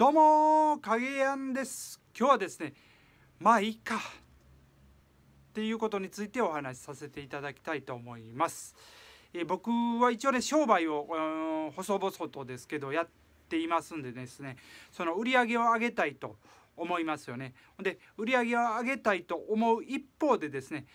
どうも影やんです今日はですねまあいいかっていうことについてお話しさせていただきたいと思います、えー、僕は一応ね商売を、うん、細々とですけどやっていますんでですねその売り上げを上げたいと思いますよねで売り上げを上げたいと思う一方でですね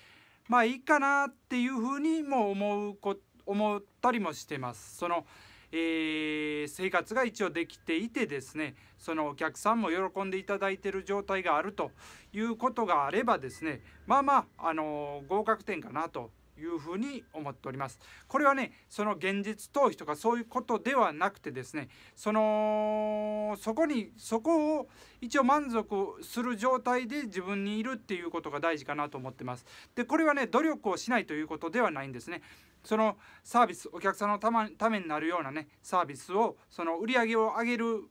まあいいかなっていうふうにも思うこ思ったりもしてますそのえー、生活が一応できていてですねそのお客さんも喜んでいただいている状態があるということがあればですねまあまあ、あのー、合格点かなというふうに思っております。これはねその現実逃避とかそういうことではなくてですねそのそこにそこを一応満足する状態で自分にいるっていうことが大事かなと思ってます。でこれはね努力をしないということではないんですね。そのサービスお客さんのた,、ま、ためになるようなねサービスをその売り上げを上げる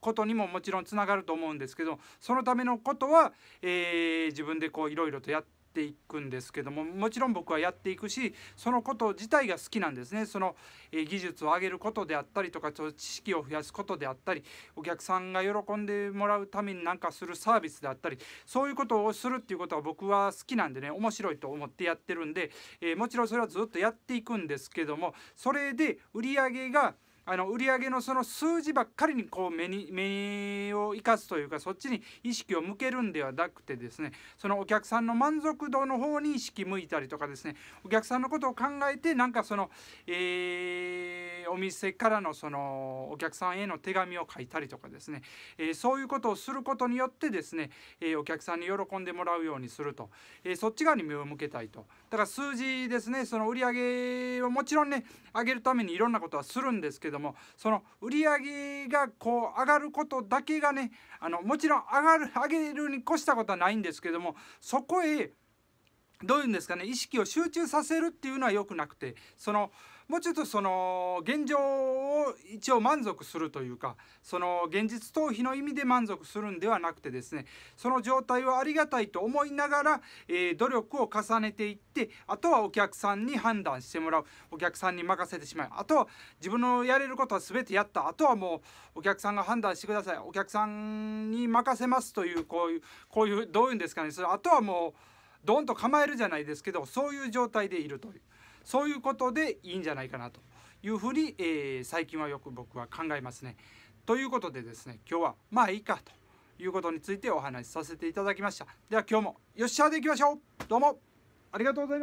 ことにももちろんつながると思うんですけどそのためのことは、えー、自分でこういろいろとやってていくんですけどももちろん僕はやっていくしそのこと自体が好きなんですねその、え技術を上げることであったりとか知識を増やすことであったりお客さんが喜んでもらうためになんかするサービスであったりそういうことをするっていうことは僕は好きなんでね面白いと思ってやってるんで、えもちろんそれはずっとやっていくんですけどもそれで売り上げがあの売上のその数字ばっかりにこう目に目を生かすというかそっちに意識を向けるんではなくてですねそのお客さんの満足度の方に意識向いたりとかですねお客さんのことを考えてなんかその、えー、お店からのそのお客さんへの手紙を書いたりとかですね、えー、そういうことをすることによってですね、えー、お客さんに喜んでもらうようにすると、えー、そっち側に目を向けたいとだから数字ですねその売上をもちろんね上げるためにいろんなことはするんですけどどもその売り上げがこう上がることだけがねあのもちろん上がる上げるに越したことはないんですけどもそこへどういうんですかね意識を集中させるっていうのは良くなくてそのもうちょっとその現状を一応満足するというかその現実逃避の意味で満足するんではなくてですねその状態をありがたいと思いながら、えー、努力を重ねていってあとはお客さんに判断してもらうお客さんに任せてしまうあとは自分のやれることは全てやったあとはもうお客さんが判断してくださいお客さんに任せますというこういうこういうどういうんですかねそれあとはもうドンと構えるじゃないですけどそういう状態でいるというそういうことでいいんじゃないかなというふうに、えー、最近はよく僕は考えますね。ということでですね今日はまあいいかということについてお話しさせていただきました。では今日もよっしゃーでいきましょうどうもありがとうございます